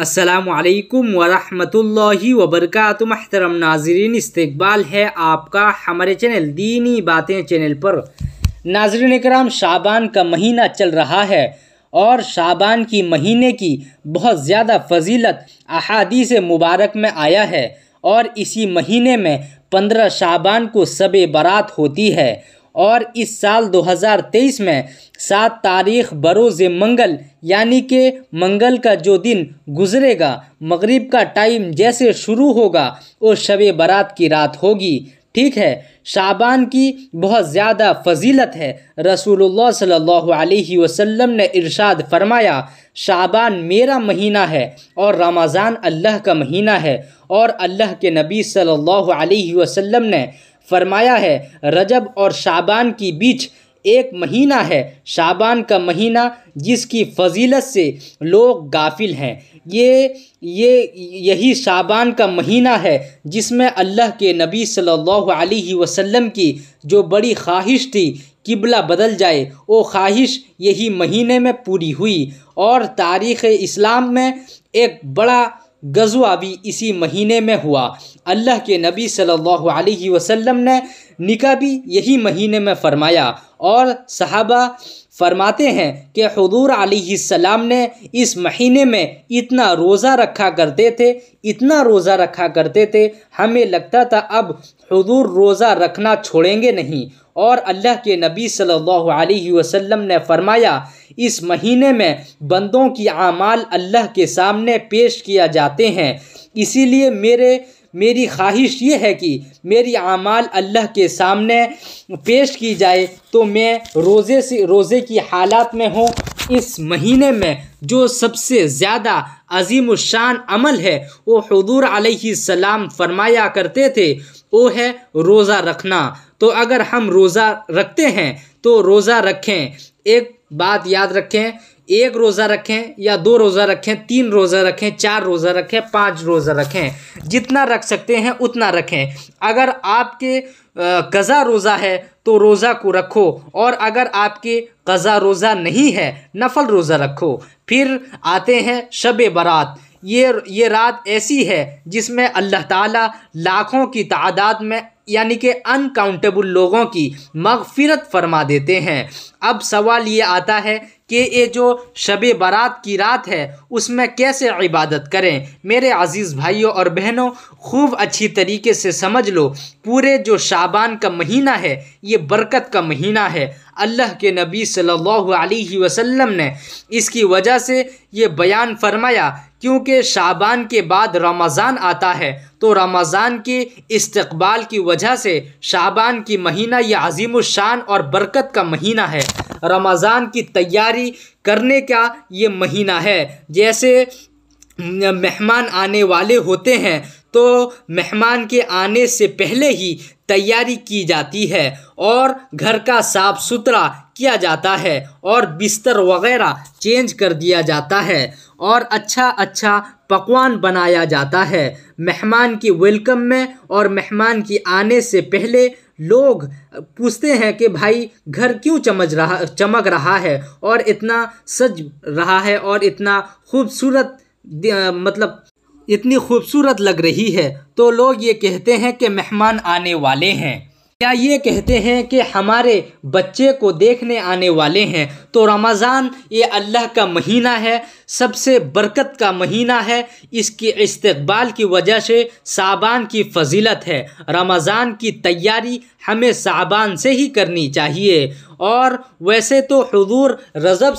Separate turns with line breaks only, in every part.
असलकम वरहमल वबरक महतरम नाजरीन इस्तबाल है आपका हमारे चैनल दीनी बातें चैनल पर नाजरन कराम शाबान का महीना चल रहा है और शाबान की महीने की बहुत ज़्यादा फजीलत अहादी से मुबारक में आया है और इसी महीने में पंद्रह शाबान को सब बारात होती है और इस साल 2023 में सात तारीख बरोज़ मंगल यानी कि मंगल का जो दिन गुजरेगा मगरिब का टाइम जैसे शुरू होगा वो शब बारात की रात होगी ठीक है शाबान की बहुत ज़्यादा फजीलत है रसूलुल्लाह सल्लल्लाहु अलैहि वसल्लम ने इरशाद फरमाया शाबान मेरा महीना है और रमज़ान अल्लाह का महीना है और अल्लाह के नबी सल्लल्लाहु अलैहि वसल्लम ने फरमाया है रजब और शाबान की बीच एक महीना है शाबान का महीना जिसकी फजीलत से लोग गाफिल हैं ये ये यही शाबान का महीना है जिसमें अल्लाह के नबी सल्लल्लाहु अलैहि वसल्लम की जो बड़ी ख्वाहिश थी किबला बदल जाए वो ख्वाहिश यही महीने में पूरी हुई और तारीख़ इस्लाम में एक बड़ा गजवा भी इसी महीने में हुआ अल्लाह के नबी सल्लल्लाहु अलैहि वसल्लम ने निका भी यही महीने में फरमाया और सहाबा फरमाते हैं कि हजूर आलम ने इस महीने में इतना रोज़ा रखा करते थे इतना रोज़ा रखा करते थे हमें लगता था अब हजूर रोज़ा रखना छोड़ेंगे नहीं और अल्लाह के नबी सल्लल्लाहु अलैहि वसल्लम ने फरमाया इस महीने में बंदों की आमाल अल्लाह के सामने पेश किया जाते हैं इसीलिए मेरे मेरी ख्वाहिश ये है कि मेरी आमाल अल्लाह के सामने पेश की जाए तो मैं रोज़े से रोज़े की हालात में हूँ इस महीने में जो सबसे ज़्यादा अजीम शान अमल है वो हजूर सलाम फरमाया करते थे वो है रोज़ा रखना तो अगर हम रोज़ा रखते हैं तो रोज़ा रखें एक बात याद रखें एक रोज़ा रखें या दो रोज़ा रखें तीन रोज़ा रखें चार रोज़ा रखें पाँच रोज़ा रखें जितना रख सकते हैं उतना रखें अगर आपके कज़ा रोज़ा है तो रोज़ा को रखो और अगर आपके कज़ा रोज़ा नहीं है नफल रोज़ा रखो फिर आते हैं शब बारात ये ये रात ऐसी है जिसमें अल्लाह ताला लाखों की तादाद में यानी कि अनकाउंटेबल लोगों की मगफिरत फरमा देते हैं अब सवाल ये आता है कि ये जो शब बारात की रात है उसमें कैसे इबादत करें मेरे अज़ीज़ भाइयों और बहनों खूब अच्छी तरीके से समझ लो पूरे जो शाबान का महीना है ये बरकत का महीना है अल्लाह के नबी सल्लल्लाहु अलैहि वसल्लम ने इसकी वजह से ये बयान फरमाया क्योंकि शाबान के बाद रमज़ान आता है तो रमज़ान के इस्तकबाल की वजह से शाबान की महीना यह अजीम शान और बरकत का महीना है रमज़ान की तैयारी करने का ये महीना है जैसे मेहमान आने वाले होते हैं तो मेहमान के आने से पहले ही तैयारी की जाती है और घर का साफ सुथरा किया जाता है और बिस्तर वगैरह चेंज कर दिया जाता है और अच्छा अच्छा पकवान बनाया जाता है मेहमान की वेलकम में और मेहमान की आने से पहले लोग पूछते हैं कि भाई घर क्यों चमक रहा चमक रहा है और इतना सज रहा है और इतना खूबसूरत मतलब इतनी खूबसूरत लग रही है तो लोग ये कहते हैं कि मेहमान आने वाले हैं या ये कहते हैं कि हमारे बच्चे को देखने आने वाले हैं तो रमज़ान ये अल्लाह का महीना है सबसे बरकत का महीना है इसके इस्तबाल की वजह से साबान की फजीलत है रमज़ान की तैयारी हमें साबान से ही करनी चाहिए और वैसे तो हजूर रज़ब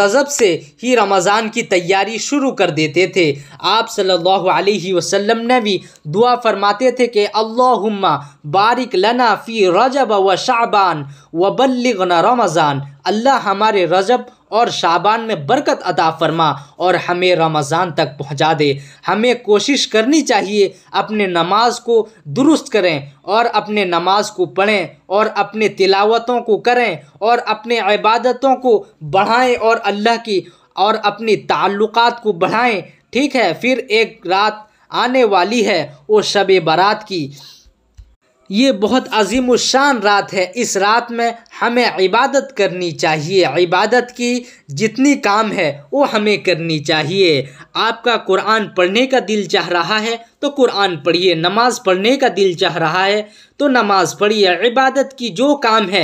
रज़ब से ही रमज़ान की तैयारी शुरू कर देते थे आप सल्लल्लाहु अलैहि वसल्लम ने भी दुआ फरमाते थे कि अल्लाहुम्मा बारिक लना फ़ी रजब व शाबान व बल्लिगना रमज़ान अल्लाह हमारे रजब और शाबान में बरकत अता फरमा और हमें रमज़ान तक पहुंचा दे हमें कोशिश करनी चाहिए अपने नमाज को दुरुस्त करें और अपने नमाज को पढ़ें और अपने तिलावतों को करें और अपने इबादतों को बढ़ाएं और अल्लाह की और अपनी ताल्लुकात को बढ़ाएं ठीक है फिर एक रात आने वाली है वो शब बारात की ये बहुत अजीम शान रात है इस रात में हमें इबादत करनी चाहिए इबादत की जितनी काम है वो हमें करनी चाहिए आपका कुरान पढ़ने का दिल चाह रहा है तो कुरान पढ़िए नमाज़ पढ़ने का दिल चाह रहा है तो नमाज़ पढ़िए इबादत की जो काम है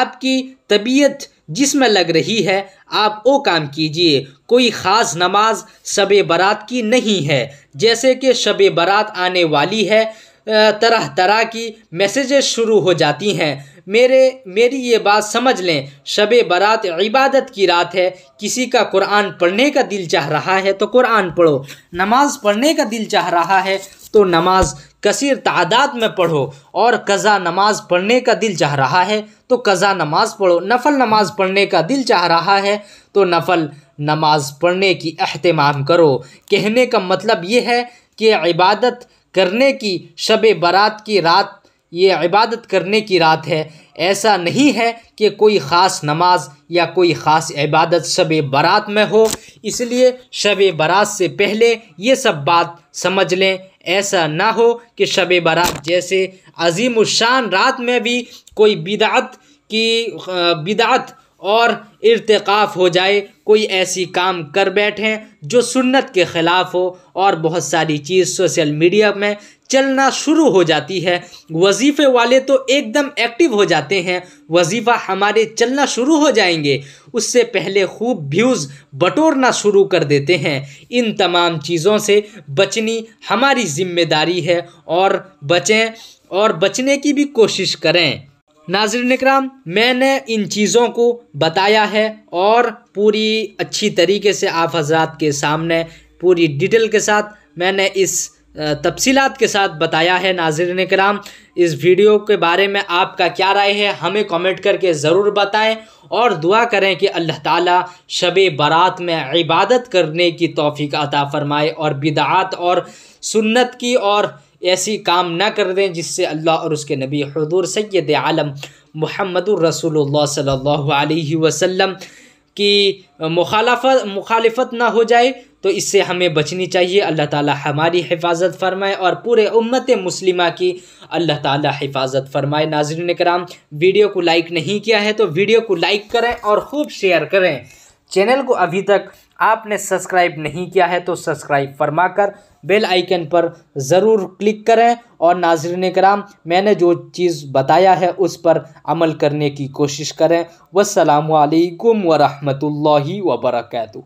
आपकी तबीयत जिसमें लग रही है आप वो काम कीजिए कोई ख़ास नमाज शब बारात की नहीं है जैसे कि शब बारात आने वाली है तरह तरह की मैसेजेस शुरू हो जाती हैं मेरे मेरी ये बात समझ लें शब बारात इबादत की रात है किसी का कुरान पढ़ने का दिल चाह रहा है तो कुरान पढ़ो नमाज़ पढ़ने का दिल चाह रहा है तो नमाज़ कसर तादाद में पढ़ो और कज़ा नमाज़ पढ़ने का दिल चाह रहा है तो कज़ा नमाज़ पढ़ो नफल नमाज़ पढ़ने का दिल चाह रहा है तो नफल नमाज़ पढ़ने की अहतमाम करो कहने का मतलब ये है कि इबादत करने की शब बारात की रात ये इबादत करने की रात है ऐसा नहीं है कि कोई ख़ास नमाज या कोई ख़ास इबादत शब बारात में हो इसलिए शब बारात से पहले ये सब बात समझ लें ऐसा ना हो कि शब बारात जैसे अजीम शान रात में भी कोई बिदात की बिदात और इरतकाफ़ हो जाए कोई ऐसी काम कर बैठें जो सुन्नत के ख़िलाफ़ हो और बहुत सारी चीज़ सोशल मीडिया में चलना शुरू हो जाती है वजीफ़े वाले तो एकदम एक्टिव हो जाते हैं वजीफ़ा हमारे चलना शुरू हो जाएंगे उससे पहले खूब व्यूज़ बटोरना शुरू कर देते हैं इन तमाम चीज़ों से बचनी हमारी ज़िम्मेदारी है और बचें और बचने की भी कोशिश करें नाजरन कराम मैंने इन चीज़ों को बताया है और पूरी अच्छी तरीके से आप हजरात के सामने पूरी डिटेल के साथ मैंने इस तफसीत के साथ बताया है नाजरन कराम इस वीडियो के बारे में आपका क्या राय है हमें कमेंट करके ज़रूर बताएं और दुआ करें कि अल्लाह ताला शब बारात में इबादत करने की तोफ़ी अता फ़रमाए और बिदात और सुन्नत की और ऐसी काम ना कर दें जिससे अल्लाह और उसके नबी हजूर सैद आलम महमद रसूल सल्ला वसम की मुखालफत मुखालफत ना हो जाए तो इससे हमें बचनी चाहिए अल्लाह ताला हमारी हिफाजत फरमाए और पूरे उम्मत मुस्लिमा की अल्लाह ताला हिफाजत फरमाए नाजर कराम वीडियो को लाइक नहीं किया है तो वीडियो को लाइक करें और ख़ूब शेयर करें चैनल को अभी तक आपने सब्सक्राइब नहीं किया है तो सब्सक्राइब फरमा कर बेल आइकन पर ज़रूर क्लिक करें और नाजरन कराम मैंने जो चीज़ बताया है उस पर अमल करने की कोशिश करें वसलम वरहमल वबरकू